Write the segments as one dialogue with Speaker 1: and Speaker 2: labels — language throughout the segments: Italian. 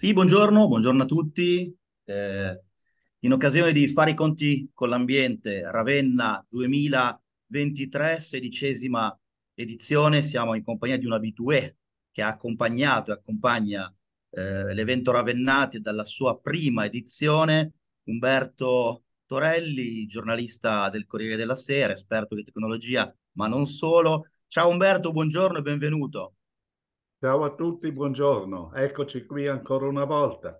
Speaker 1: Sì, buongiorno, buongiorno a tutti. Eh, in occasione di Fare i conti con l'ambiente, Ravenna 2023, sedicesima edizione, siamo in compagnia di un abitué che ha accompagnato e accompagna eh, l'evento Ravennati dalla sua prima edizione, Umberto Torelli, giornalista del Corriere della Sera, esperto di tecnologia, ma non solo. Ciao Umberto, buongiorno e benvenuto.
Speaker 2: Ciao a tutti, buongiorno. Eccoci qui ancora una volta.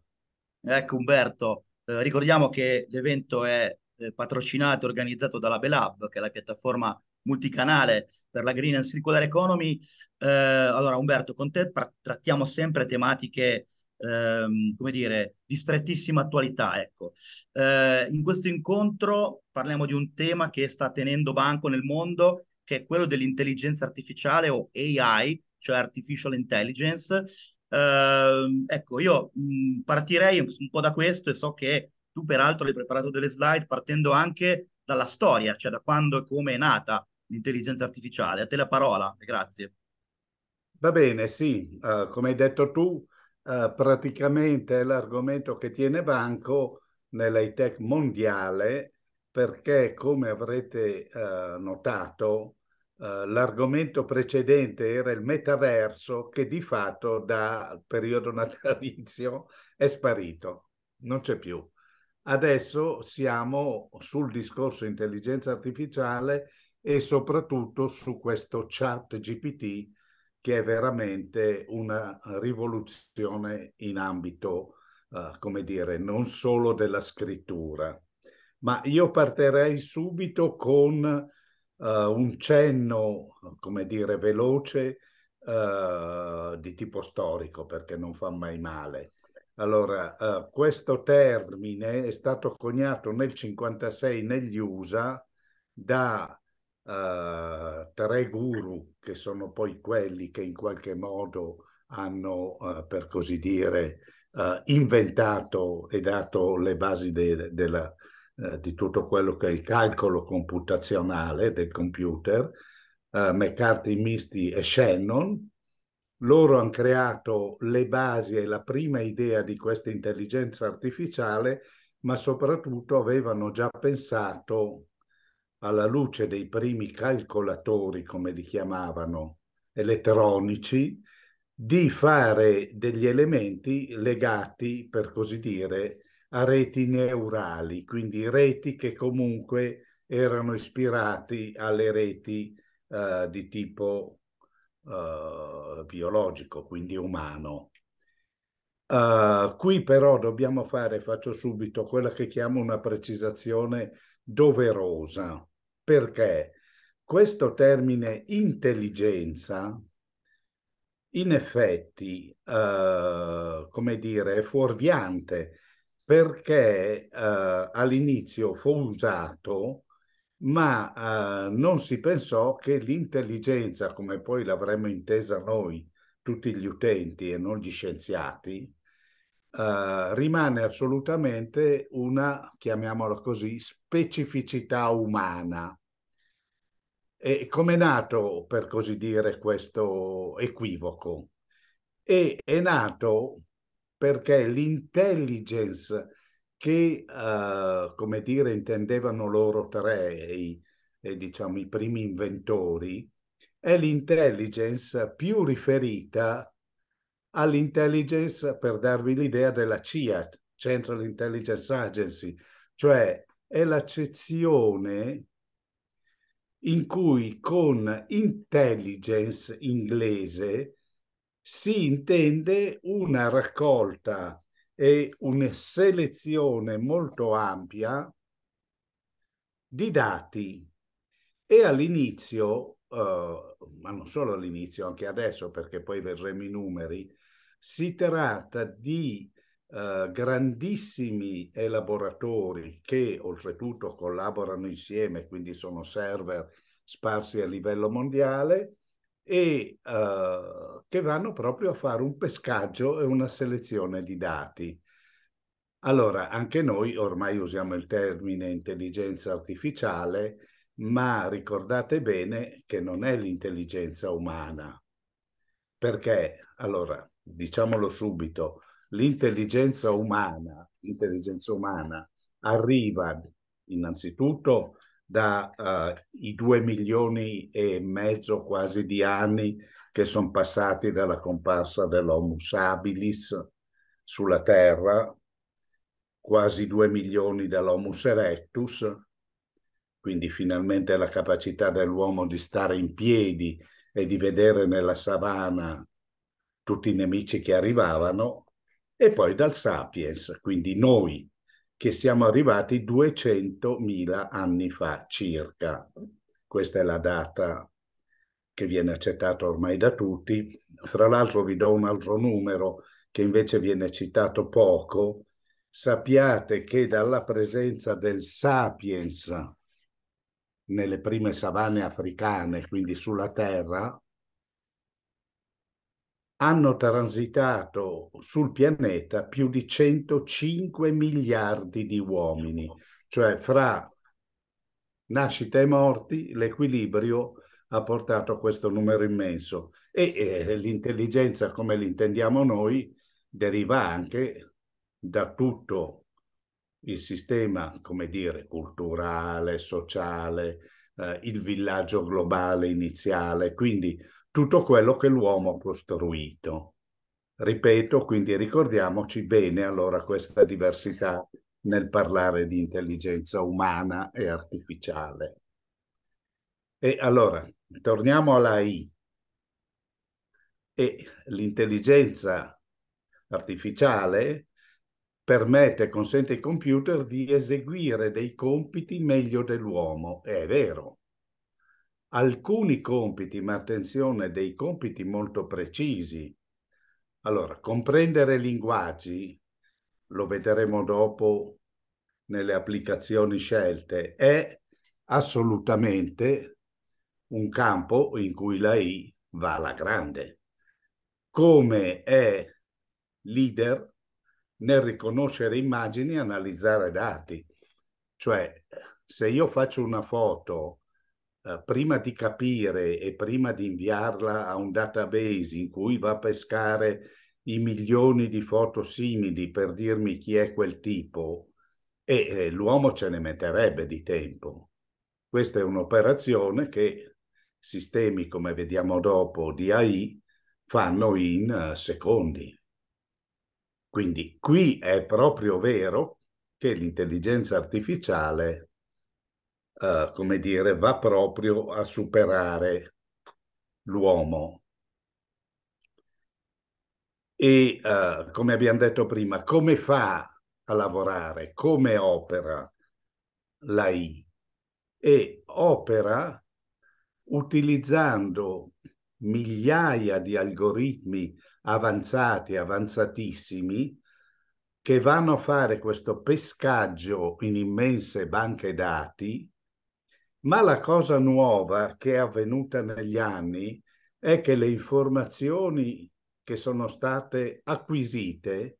Speaker 1: Ecco Umberto, eh, ricordiamo che l'evento è eh, patrocinato e organizzato dalla Belab, che è la piattaforma multicanale per la Green and Circular Economy. Eh, allora Umberto, con te trattiamo sempre tematiche, ehm, come dire, di strettissima attualità. Ecco. Eh, in questo incontro parliamo di un tema che sta tenendo banco nel mondo, che è quello dell'intelligenza artificiale o AI, cioè artificial intelligence. Eh, ecco, io mh, partirei un po' da questo e so che tu peraltro hai preparato delle slide partendo anche dalla storia, cioè da quando e come è nata l'intelligenza artificiale. A te la parola, grazie.
Speaker 2: Va bene, sì, uh, come hai detto tu, uh, praticamente è l'argomento che tiene banco nell'high tech mondiale perché come avrete uh, notato eh, l'argomento precedente era il metaverso che di fatto dal periodo natalizio è sparito, non c'è più. Adesso siamo sul discorso intelligenza artificiale e soprattutto su questo chat GPT che è veramente una rivoluzione in ambito, uh, come dire, non solo della scrittura. Ma io partirei subito con Uh, un cenno, come dire, veloce uh, di tipo storico, perché non fa mai male. Allora, uh, questo termine è stato coniato nel 1956 negli USA da tre guru, che sono poi quelli che in qualche modo hanno, per così dire, inventato e dato le basi de- della, eh, di tutto quello che è il calcolo computazionale del computer, eh, McCarthy, Misty e Shannon. Loro hanno creato le basi e la prima idea di questa intelligenza artificiale, ma soprattutto avevano già pensato alla luce dei primi calcolatori, come li chiamavano, elettronici, di fare degli elementi legati, per così dire, a reti neurali, quindi reti che comunque erano ispirate alle reti eh, di tipo eh, biologico, quindi umano. Uh, qui però dobbiamo fare, faccio subito, quella che chiamo una precisazione doverosa, perché questo termine intelligenza in effetti, uh, come dire, è fuorviante perché eh, all'inizio fu usato, ma eh, non si pensò che l'intelligenza, come poi l'avremmo intesa noi, tutti gli utenti e non gli scienziati, eh, rimane assolutamente una, chiamiamola così, specificità umana. E come è nato, per così dire, questo equivoco? E è nato perché l'intelligence che, eh, come dire, intendevano loro tre e, e diciamo i primi inventori, è l'intelligence più riferita all'intelligence, per darvi l'idea, della CIA, Central Intelligence Agency, cioè è l'accezione in cui con intelligence inglese si intende una raccolta e una selezione molto ampia di dati e all'inizio, eh, ma non solo all'inizio, anche adesso perché poi vedremo i numeri, si tratta di eh, grandissimi elaboratori che oltretutto collaborano insieme, quindi sono server sparsi a livello mondiale, e eh, che vanno proprio a fare un pescaggio e una selezione di dati. Allora, anche noi ormai usiamo il termine intelligenza artificiale, ma ricordate bene che non è l'intelligenza umana. Perché, allora, diciamolo subito, l'intelligenza umana, l'intelligenza umana arriva innanzitutto dai eh, due milioni e mezzo quasi di anni che sono passati dalla comparsa dell'Homo habilis sulla Terra, quasi due milioni dall'Homo erectus, quindi finalmente la capacità dell'uomo di stare in piedi e di vedere nella savana tutti i nemici che arrivavano, e poi dal sapiens, quindi noi che siamo arrivati 200.000 anni fa circa. Questa è la data che viene accettata ormai da tutti. Fra l'altro vi do un altro numero che invece viene citato poco. Sappiate che dalla presenza del sapiens nelle prime savane africane, quindi sulla Terra, hanno transitato sul pianeta più di 105 miliardi di uomini, cioè fra nascita e morti l'equilibrio ha portato a questo numero immenso e, e l'intelligenza come l'intendiamo noi deriva anche da tutto il sistema, come dire, culturale, sociale, eh, il villaggio globale iniziale, quindi tutto quello che l'uomo ha costruito. Ripeto, quindi ricordiamoci bene allora questa diversità nel parlare di intelligenza umana e artificiale. E allora, torniamo all'AI. E l'intelligenza artificiale permette, consente ai computer di eseguire dei compiti meglio dell'uomo. È vero, alcuni compiti, ma attenzione, dei compiti molto precisi. Allora, comprendere linguaggi, lo vedremo dopo nelle applicazioni scelte, è assolutamente un campo in cui l'AI va alla grande. Come è leader nel riconoscere immagini e analizzare dati. Cioè, se io faccio una foto eh, prima di capire e prima di inviarla a un database in cui va a pescare i milioni di foto simili per dirmi chi è quel tipo, e eh, l'uomo ce ne metterebbe di tempo. Questa è un'operazione che sistemi, come vediamo dopo, di AI fanno in eh, secondi. Quindi qui è proprio vero che l'intelligenza artificiale eh, come dire, va proprio a superare l'uomo. E eh, come abbiamo detto prima, come fa a lavorare, come opera l'AI? E opera utilizzando migliaia di algoritmi avanzati, avanzatissimi, che vanno a fare questo pescaggio in immense banche dati ma la cosa nuova che è avvenuta negli anni è che le informazioni che sono state acquisite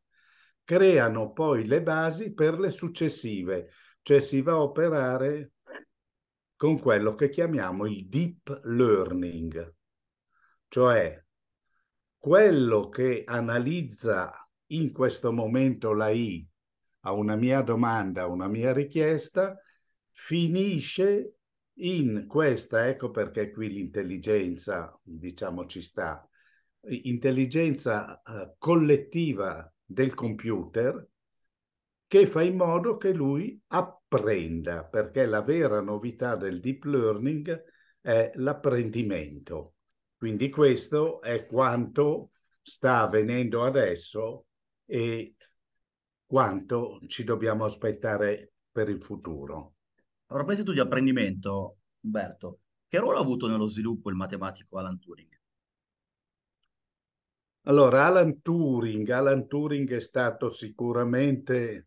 Speaker 2: creano poi le basi per le successive, cioè si va a operare con quello che chiamiamo il deep learning, cioè quello che analizza in questo momento la I a una mia domanda, a una mia richiesta, finisce in questa, ecco perché qui l'intelligenza, diciamo, ci sta, intelligenza eh, collettiva del computer che fa in modo che lui apprenda, perché la vera novità del deep learning è l'apprendimento. Quindi questo è quanto sta avvenendo adesso e quanto ci dobbiamo aspettare per il futuro. A proposito di apprendimento, Umberto, che
Speaker 1: ruolo ha avuto nello sviluppo il matematico Alan Turing?
Speaker 2: Allora, Alan Turing, Alan Turing è stato sicuramente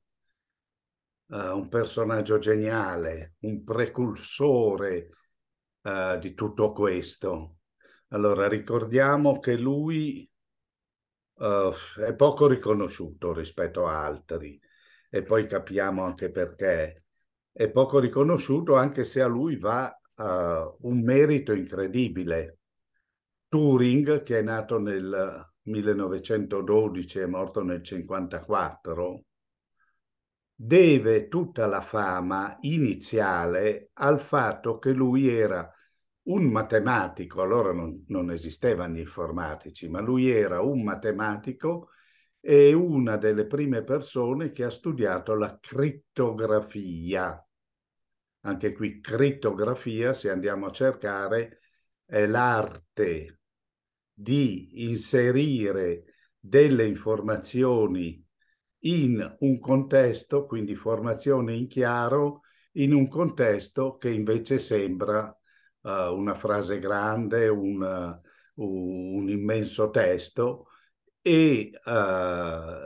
Speaker 2: uh, un personaggio geniale, un precursore uh, di tutto questo. Allora, ricordiamo che lui uh, è poco riconosciuto rispetto a altri e poi capiamo anche perché è poco riconosciuto anche se a lui va uh, un merito incredibile. Turing, che è nato nel 1912 e morto nel 1954, deve tutta la fama iniziale al fatto che lui era un matematico, allora non, non esistevano gli informatici, ma lui era un matematico è una delle prime persone che ha studiato la crittografia. Anche qui crittografia, se andiamo a cercare, è l'arte di inserire delle informazioni in un contesto, quindi formazione in chiaro, in un contesto che invece sembra uh, una frase grande, un, uh, un immenso testo, e uh,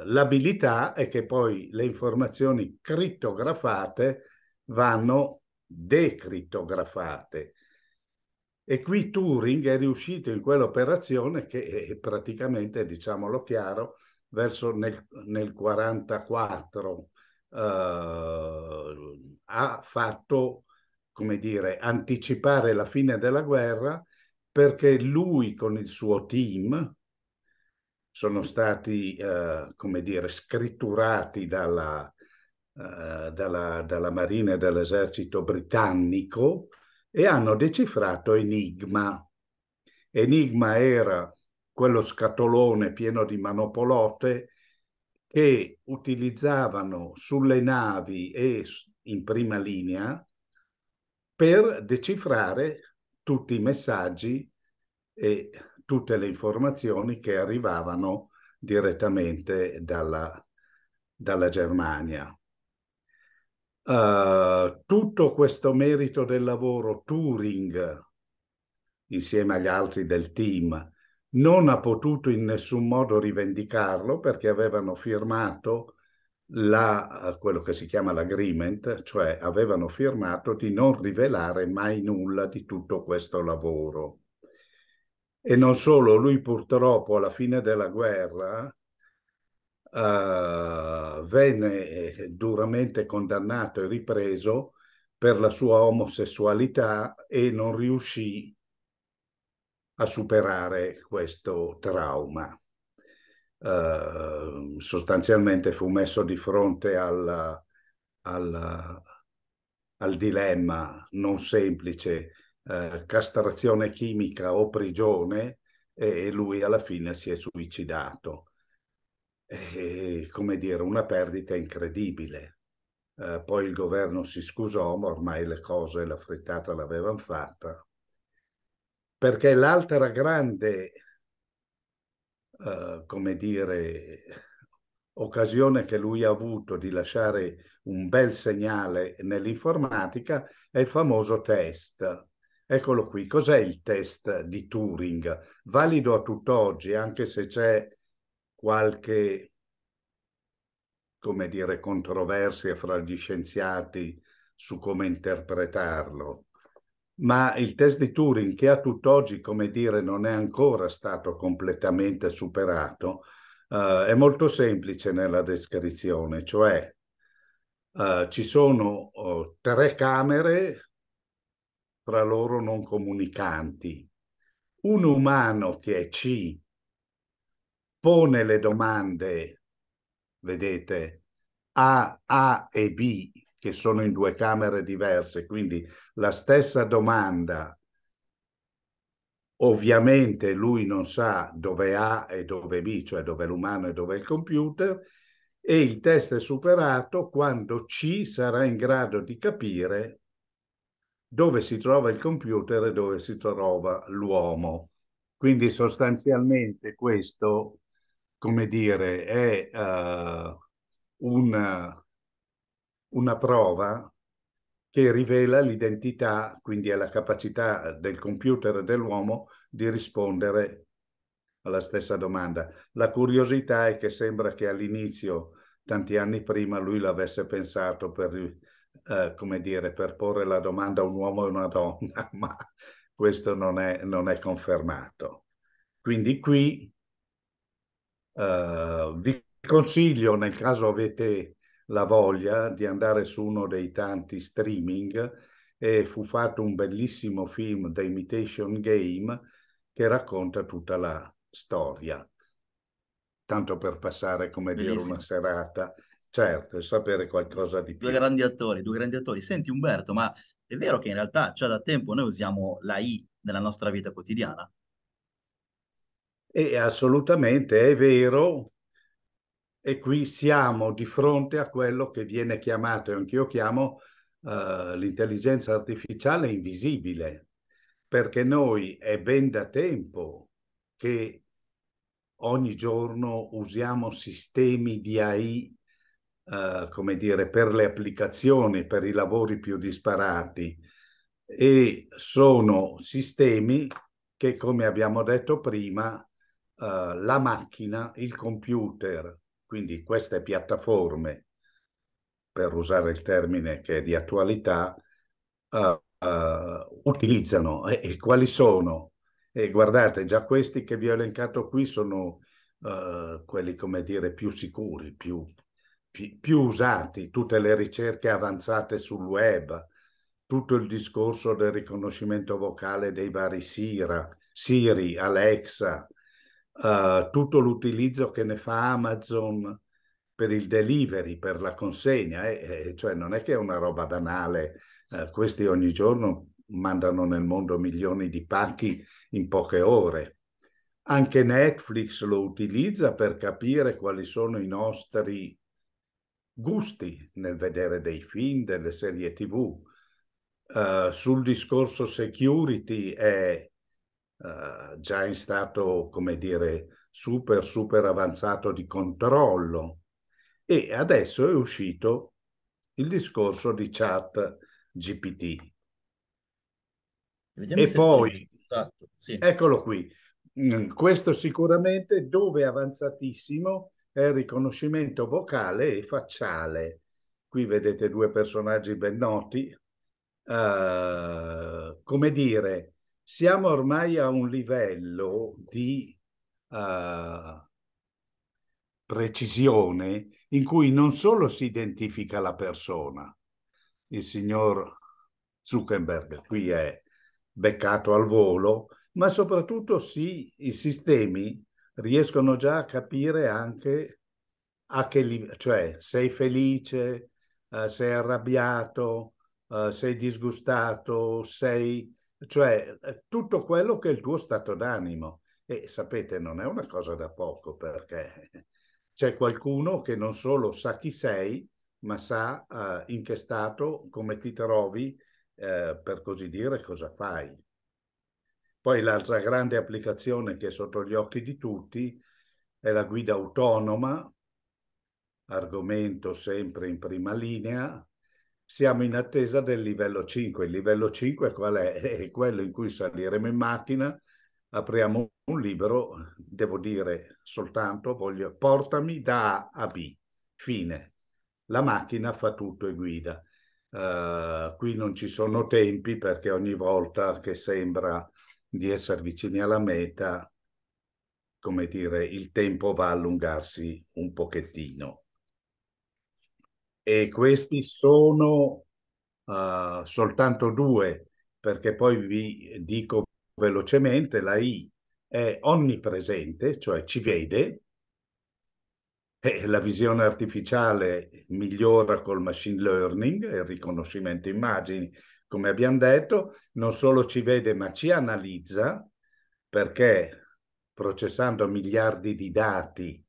Speaker 2: l'abilità è che poi le informazioni crittografate vanno decrittografate. E qui Turing è riuscito in quell'operazione che praticamente, diciamolo chiaro, verso nel, 1944 uh, eh, ha fatto, come dire, anticipare la fine della guerra perché lui con il suo team, sono stati, eh, come dire, scritturati dalla, eh, dalla, dalla Marina e dall'esercito britannico e hanno decifrato Enigma. Enigma era quello scatolone pieno di manopolote che utilizzavano sulle navi e in prima linea per decifrare tutti i messaggi e tutte le informazioni che arrivavano direttamente dalla, dalla Germania. Uh, tutto questo merito del lavoro Turing, insieme agli altri del team, non ha potuto in nessun modo rivendicarlo perché avevano firmato la, quello che si chiama l'agreement, cioè avevano firmato di non rivelare mai nulla di tutto questo lavoro. E non solo, lui purtroppo alla fine della guerra uh, venne eh, duramente condannato e ripreso per la sua omosessualità e non riuscì a superare questo trauma. Uh, sostanzialmente fu messo di fronte al, al, al dilemma non semplice eh, castrazione chimica o prigione e lui alla fine si è suicidato. E, come dire, una perdita incredibile. Eh, poi il governo si scusò, ma ormai le cose, la frittata l'avevano fatta. Perché l'altra grande, eh, come dire, occasione che lui ha avuto di lasciare un bel segnale nell'informatica è il famoso test Eccolo qui, cos'è il test di Turing? Valido a tutt'oggi, anche se c'è qualche, come dire, controversia fra gli scienziati su come interpretarlo. Ma il test di Turing, che a tutt'oggi, come dire, non è ancora stato completamente superato, eh, è molto semplice nella descrizione, cioè eh, ci sono eh, tre camere tra loro non comunicanti. Un umano che è C pone le domande, vedete, A, A e B, che sono in due camere diverse, quindi la stessa domanda, ovviamente lui non sa dove A e dove B, cioè dove l'umano e dove il computer, e il test è superato quando C sarà in grado di capire dove si trova il computer e dove si trova l'uomo. Quindi sostanzialmente questo, come dire, è uh, eh, una, una prova che rivela l'identità, quindi è la capacità del computer e dell'uomo di rispondere alla stessa domanda. La curiosità è che sembra che all'inizio, tanti anni prima, lui l'avesse pensato per eh, come dire, per porre la domanda a un uomo e una donna, ma questo non è, non è confermato. Quindi qui eh, vi consiglio, nel caso avete la voglia, di andare su uno dei tanti streaming e fu fatto un bellissimo film, The Imitation Game, che racconta tutta la storia. Tanto per passare, come bellissimo. dire, una serata Certo, e sapere qualcosa di più. Due
Speaker 1: grandi attori, due grandi attori. Senti Umberto, ma è vero che in realtà già da tempo noi usiamo la I nella nostra vita quotidiana?
Speaker 2: E assolutamente è vero, e qui siamo di fronte a quello che viene chiamato, e anch'io chiamo, uh, l'intelligenza artificiale invisibile, perché noi è ben da tempo che ogni giorno usiamo sistemi di AI eh, come dire, per le applicazioni, per i lavori più disparati e sono sistemi che, come abbiamo detto prima, eh, la macchina, il computer, quindi queste piattaforme, per usare il termine che è di attualità, eh, eh utilizzano e, e quali sono e guardate, già questi che vi ho elencato qui sono uh, quelli, come dire, più sicuri, più, più usati, tutte le ricerche avanzate sul web, tutto il discorso del riconoscimento vocale dei vari Sira, Siri, Alexa, uh, tutto l'utilizzo che ne fa Amazon per il delivery, per la consegna, eh, eh, cioè non è che è una roba banale, eh, questi ogni giorno mandano nel mondo milioni di pacchi in poche ore. Anche Netflix lo utilizza per capire quali sono i nostri gusti nel vedere dei film, delle serie tv. Uh, eh, sul discorso security è uh, già in stato, come dire, super, super avanzato di controllo e adesso è uscito il discorso di chat GPT. Vediamo e poi, esatto, sì. eccolo qui, mm, questo sicuramente dove è avanzatissimo è il riconoscimento vocale e facciale. Qui vedete due personaggi ben noti. Uh, come dire, siamo ormai a un livello di uh, precisione in cui non solo si identifica la persona, il signor Zuckerberg qui è beccato al volo, ma soprattutto si, i sistemi riescono già a capire anche a che livello, cioè sei felice, eh, sei arrabbiato, eh, sei disgustato, sei, cioè eh, tutto quello che è il tuo stato d'animo. E sapete, non è una cosa da poco perché c'è qualcuno che non solo sa chi sei, ma sa eh, in che stato, come ti trovi, eh, per così dire, cosa fai. Poi l'altra grande applicazione che è sotto gli occhi di tutti è la guida autonoma, argomento sempre in prima linea. Siamo in attesa del livello 5. Il livello 5 qual è? È quello in cui saliremo in macchina, apriamo un libro, devo dire soltanto, voglio, portami da A a B, fine. La macchina fa tutto e guida. Uh, qui non ci sono tempi perché ogni volta che sembra di essere vicini alla meta, come dire, il tempo va a allungarsi un pochettino. E questi sono uh, soltanto due, perché poi vi dico velocemente, la I è onnipresente, cioè ci vede, e la visione artificiale migliora col machine learning, il riconoscimento immagini, come abbiamo detto, non solo ci vede ma ci analizza perché processando miliardi di dati,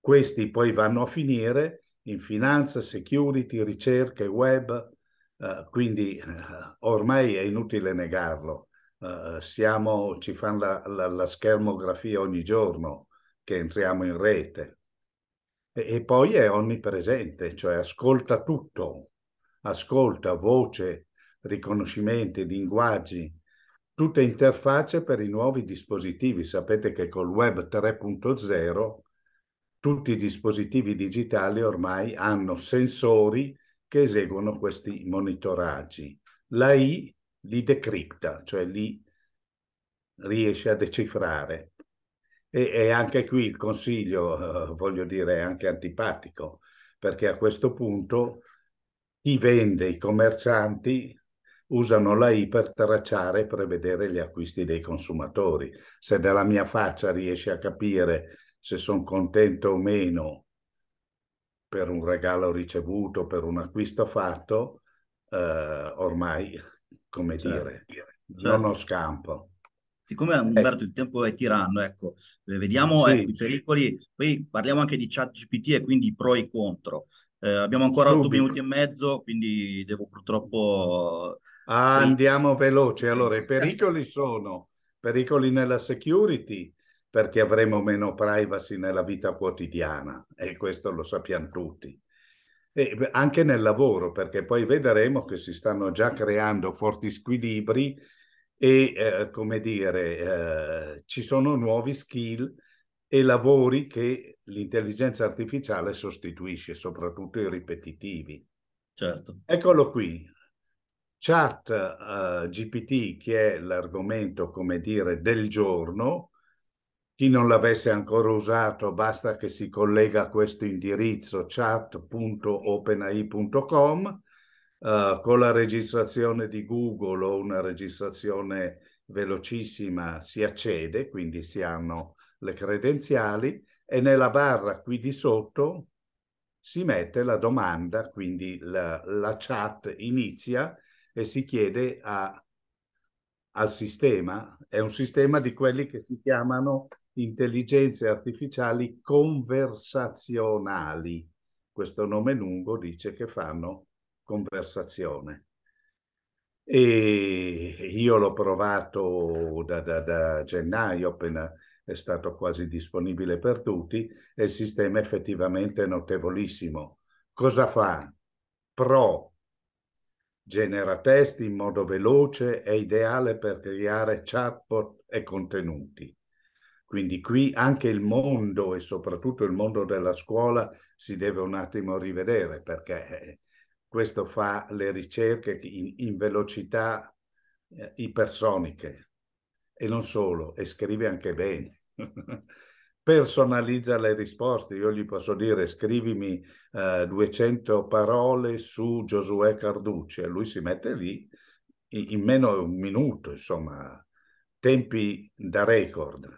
Speaker 2: questi poi vanno a finire in finanza, security, ricerca e web, uh, quindi uh, ormai è inutile negarlo. Uh, siamo, ci fanno la, la, la, schermografia ogni giorno che entriamo in rete. E, e poi è onnipresente, cioè ascolta tutto, ascolta, voce, riconoscimenti, linguaggi, tutte interfacce per i nuovi dispositivi. Sapete che col web 3.0 tutti i dispositivi digitali ormai hanno sensori che eseguono questi monitoraggi. L'AI li decripta, cioè li riesce a decifrare. E, e anche qui il consiglio, eh, voglio dire, è anche antipatico, perché a questo punto chi vende, i commercianti, usano la I per tracciare e prevedere gli acquisti dei consumatori. Se dalla mia faccia riesci a capire se sono contento o meno per un regalo ricevuto, per un acquisto fatto, eh, ormai, come certo, dire, certo. non ho scampo.
Speaker 1: Siccome eh. Umberto eh. il tempo è tiranno, ecco, eh, vediamo sì. ecco, i pericoli, poi parliamo anche di chat GPT e quindi i pro e i
Speaker 2: contro. Eh, abbiamo ancora Subito. otto minuti
Speaker 1: e mezzo, quindi devo purtroppo...
Speaker 2: Eh, ah, Andiamo veloce. Allora, i pericoli sono pericoli nella security, perché avremo meno privacy nella vita quotidiana e questo lo sappiamo tutti. E anche nel lavoro, perché poi vedremo che si stanno già creando forti squilibri e, eh, come dire, eh, ci sono nuovi skill e lavori che l'intelligenza artificiale sostituisce, soprattutto i ripetitivi. Certo. Eccolo qui, chat uh, eh, GPT che è l'argomento, come dire, del giorno. Chi non l'avesse ancora usato, basta che si collega a questo indirizzo chat.openai.com uh, eh, con la registrazione di Google o una registrazione velocissima si accede, quindi si hanno le credenziali e nella barra qui di sotto si mette la domanda, quindi la, la chat inizia e si chiede a, al sistema, è un sistema di quelli che si chiamano intelligenze artificiali conversazionali. Questo nome lungo dice che fanno conversazione. E io l'ho provato da, da, da gennaio, appena è stato quasi disponibile per tutti e il sistema è effettivamente notevolissimo. Cosa fa? Pro genera testi in modo veloce, è ideale per creare chatbot e contenuti. Quindi qui anche il mondo e soprattutto il mondo della scuola si deve un attimo rivedere perché eh, questo fa le ricerche in, in velocità eh, ipersoniche, e non solo, e scrive anche bene. Personalizza le risposte, io gli posso dire scrivimi eh, 200 parole su Giosuè Carducci e lui si mette lì in meno di un minuto, insomma, tempi da record.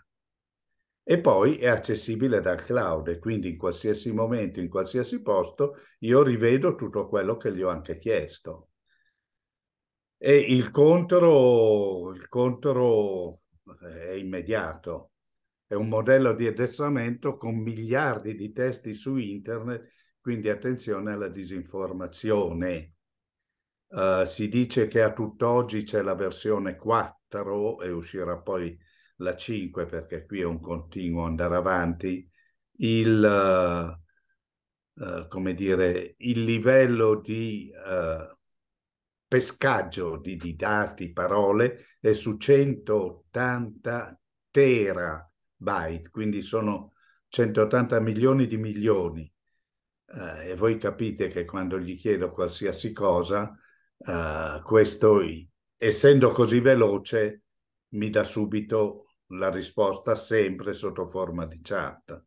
Speaker 2: E poi è accessibile dal cloud e quindi in qualsiasi momento, in qualsiasi posto, io rivedo tutto quello che gli ho anche chiesto. E il contro, il contro eh, è immediato, è un modello di addestramento con miliardi di testi su internet, quindi attenzione alla disinformazione. Uh, si dice che a tutt'oggi c'è la versione 4 e uscirà poi la 5 perché qui è un continuo andare avanti. Il, uh, uh, come dire, il livello di pescaggio di, di dati, parole, è su 180 terabyte, quindi sono 180 milioni di milioni. Eh, e voi capite che quando gli chiedo qualsiasi cosa, eh, questo, essendo così veloce, mi dà subito la risposta sempre sotto forma di chat.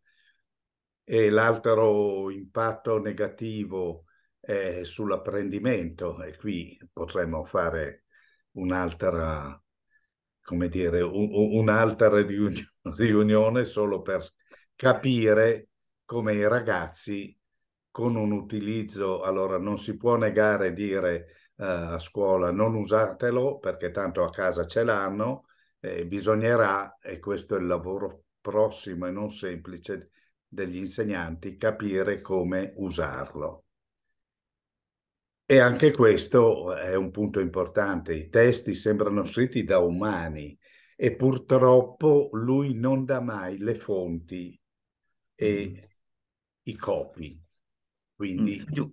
Speaker 2: E l'altro impatto negativo eh, sull'apprendimento e qui potremmo fare un'altra, come dire, un, un'altra riunione, riunione solo per capire come i ragazzi con un utilizzo, allora non si può negare dire uh, a scuola non usatelo perché tanto a casa ce l'hanno, eh, bisognerà, e questo è il lavoro prossimo e non semplice degli insegnanti, capire come usarlo. E anche questo è un punto importante. I testi sembrano scritti da umani e purtroppo lui non dà mai le fonti e mm. i copi. Mm, quindi mm.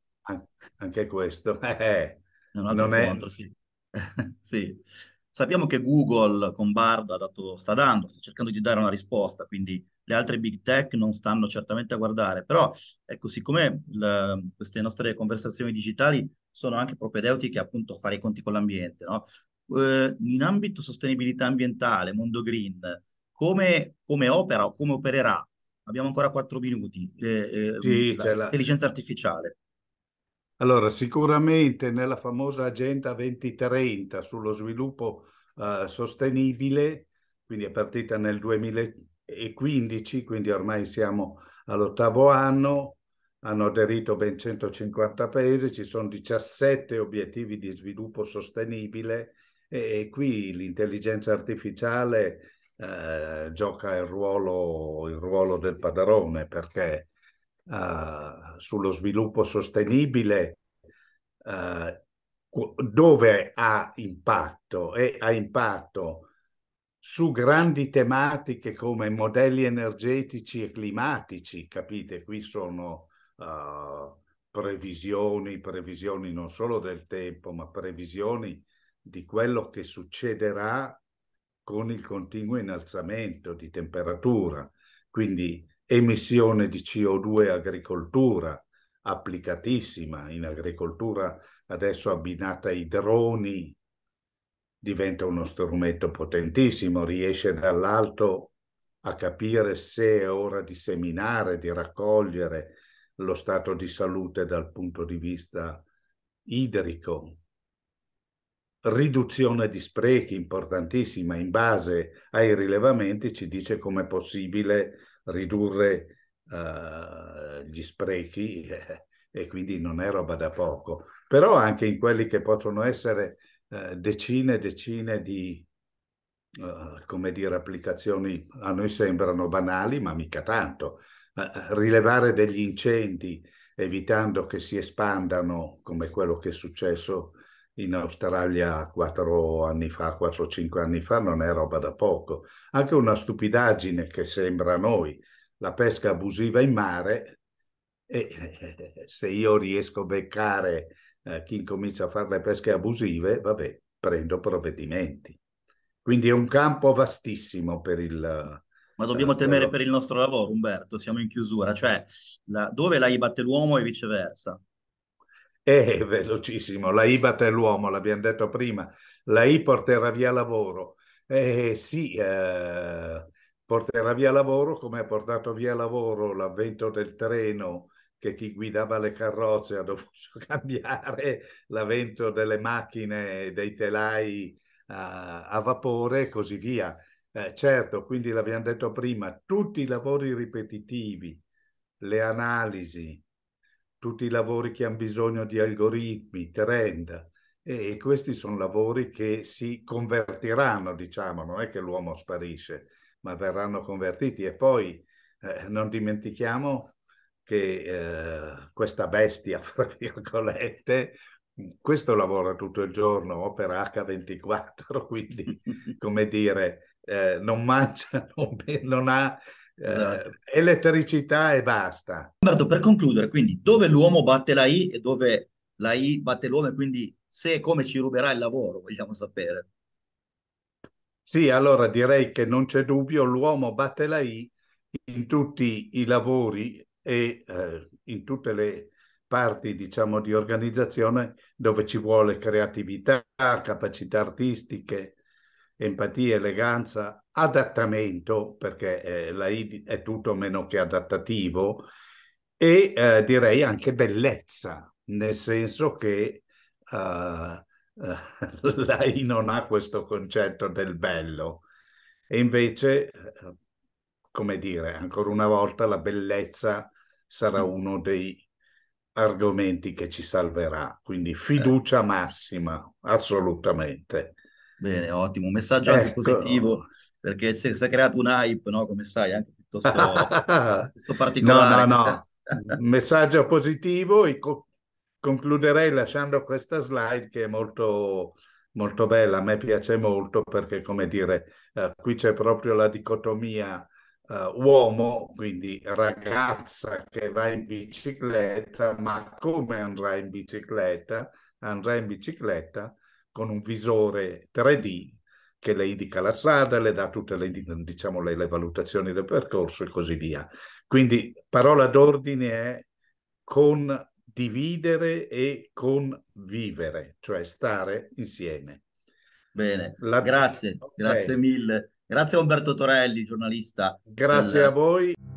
Speaker 2: anche questo eh, non punto, è... Sì.
Speaker 1: sì. Sappiamo che Google con Bard dato, sta dando, sta cercando di dare una risposta, quindi le altre big tech non stanno certamente a guardare, però ecco, siccome la, queste nostre conversazioni digitali sono anche propedeutiche appunto a fare i conti con l'ambiente, no? eh, in ambito sostenibilità ambientale, mondo green, come,
Speaker 2: come opera o come opererà? Abbiamo ancora quattro minuti. Eh, eh, sì, l'intelligenza la... artificiale. Allora, sicuramente nella famosa Agenda 2030 sullo sviluppo uh, sostenibile, quindi è partita nel 2000, e 15, quindi ormai siamo all'ottavo anno, hanno aderito ben 150 paesi, ci sono 17 obiettivi di sviluppo sostenibile e, e qui l'intelligenza artificiale eh, gioca il ruolo, il ruolo, del padrone perché eh, sullo sviluppo sostenibile eh, dove ha impatto e ha impatto su grandi tematiche come modelli energetici e climatici, capite? Qui sono uh, previsioni, previsioni non solo del tempo, ma previsioni di quello che succederà con il continuo innalzamento di temperatura, quindi emissione di CO2 agricoltura applicatissima in agricoltura adesso abbinata ai droni diventa uno strumento potentissimo, riesce dall'alto a capire se è ora di seminare, di raccogliere lo stato di salute dal punto di vista idrico, riduzione di sprechi importantissima in base ai rilevamenti ci dice come è possibile ridurre uh, gli sprechi e quindi non è roba da poco però anche in quelli che possono essere eh, decine e decine di, eh, come dire, applicazioni a noi sembrano banali, ma mica tanto. Eh, eh, rilevare degli incendi evitando che si espandano, come quello che è successo in Australia quattro anni fa, quattro o cinque anni fa, non è roba da poco. Anche una stupidaggine che sembra a noi, la pesca abusiva in mare, e se io riesco a beccare eh, chi comincia a fare le pesche abusive, vabbè, prendo provvedimenti. Quindi è un campo vastissimo per il... Ma dobbiamo eh, temere però... per
Speaker 1: il nostro lavoro, Umberto, siamo in chiusura, cioè la... dove la I batte l'uomo
Speaker 2: e viceversa. Eh, è velocissimo, la I batte l'uomo, l'abbiamo detto prima, la I porterà via lavoro. Eh sì, eh, porterà via lavoro come ha portato via lavoro l'avvento del treno che chi guidava le carrozze ha dovuto cambiare l'avvento delle macchine, dei telai a, a vapore e così via. Eh, certo, quindi l'abbiamo detto prima, tutti i lavori ripetitivi, le analisi, tutti i lavori che hanno bisogno di algoritmi, trend, e questi sono lavori che si convertiranno, diciamo, non è che l'uomo sparisce, ma verranno convertiti. E poi eh, non dimentichiamo che eh, questa bestia, fra virgolette, questo lavora tutto il giorno, opera H24, quindi come dire, eh, non mangia, non, non ha eh, esatto. elettricità e basta.
Speaker 1: Umberto, per concludere, quindi dove l'uomo batte la I e dove la I batte l'uomo e quindi se e come ci ruberà il lavoro, vogliamo sapere.
Speaker 2: Sì, allora direi che non c'è dubbio, l'uomo batte la I in tutti i lavori e eh, in tutte le parti diciamo, di organizzazione dove ci vuole creatività, capacità artistiche, empatia, eleganza, adattamento, perché eh, la I è tutto meno che adattativo, e eh, direi anche bellezza, nel senso che uh, uh, la I non ha questo concetto del bello. E invece, eh, come dire, ancora una volta la bellezza sarà mm. uno dei argomenti che ci salverà. Quindi eh. fiducia massima, assolutamente. Bene, ottimo. Un messaggio ecco. anche positivo, perché si, è creato un hype,
Speaker 1: no? come sai, anche
Speaker 2: piuttosto, piuttosto particolare. No, no, no. messaggio positivo. Co- concluderei lasciando questa slide che è molto, molto bella, a me piace molto perché, come dire, eh, qui c'è proprio la dicotomia eh, uomo, quindi ragazza che va in bicicletta, ma come andrà in bicicletta? Andrà in bicicletta con un visore 3D che le indica la strada, le dà tutte le, diciamo, le, le valutazioni del percorso e così via. Quindi parola d'ordine è con dividere e convivere, cioè stare insieme. Bene, la... grazie, okay. grazie mille. Grazie Umberto Torelli, giornalista. Grazie del... a voi.